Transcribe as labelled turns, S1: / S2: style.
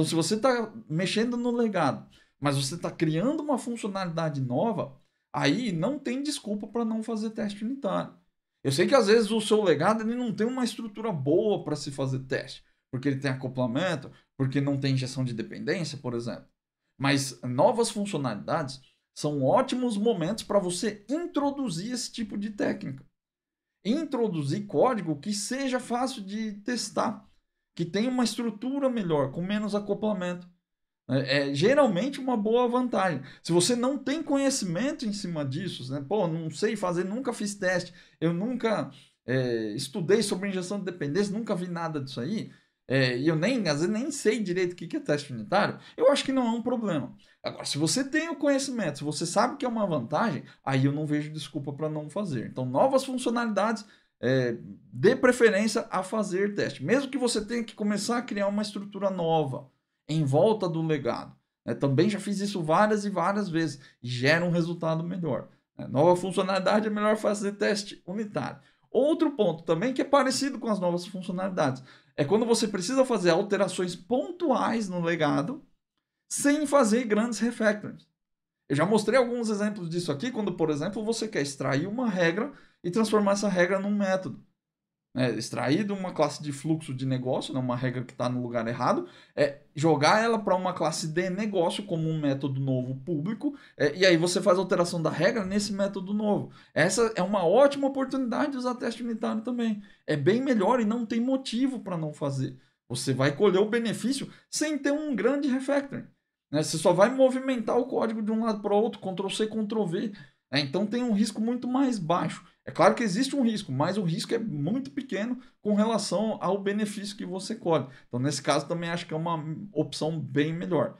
S1: Então, se você está mexendo no legado, mas você está criando uma funcionalidade nova, aí não tem desculpa para não fazer teste unitário. Eu sei que às vezes o seu legado ele não tem uma estrutura boa para se fazer teste, porque ele tem acoplamento, porque não tem injeção de dependência, por exemplo. Mas novas funcionalidades são ótimos momentos para você introduzir esse tipo de técnica. Introduzir código que seja fácil de testar, que tem uma estrutura melhor, com menos acoplamento. É, é, geralmente uma boa vantagem. Se você não tem conhecimento em cima disso, né? pô, não sei fazer, nunca fiz teste, eu nunca é, estudei sobre injeção de dependência, nunca vi nada disso aí, é, e eu nem, às vezes, nem sei direito o que é teste unitário, eu acho que não é um problema. Agora, se você tem o conhecimento, se você sabe que é uma vantagem, aí eu não vejo desculpa para não fazer. Então, novas funcionalidades é, dê preferência a fazer teste. Mesmo que você tenha que começar a criar uma estrutura nova em volta do legado. É, também já fiz isso várias e várias vezes. gera um resultado melhor. É, nova funcionalidade é melhor fazer teste unitário. Outro ponto também que é parecido com as novas funcionalidades é quando você precisa fazer alterações pontuais no legado sem fazer grandes refactorings. Eu já mostrei alguns exemplos disso aqui, quando, por exemplo, você quer extrair uma regra e transformar essa regra num método. É, extrair de uma classe de fluxo de negócio, né, uma regra que está no lugar errado, é jogar ela para uma classe de negócio como um método novo público, é, e aí você faz alteração da regra nesse método novo. Essa é uma ótima oportunidade de usar teste unitário também. É bem melhor e não tem motivo para não fazer. Você vai colher o benefício sem ter um grande refactoring. Né? Você só vai movimentar o código de um lado para o outro, Ctrl C, Ctrl V. É, então tem um risco muito mais baixo. É claro que existe um risco, mas o risco é muito pequeno com relação ao benefício que você colhe. Então, nesse caso, também acho que é uma opção bem melhor.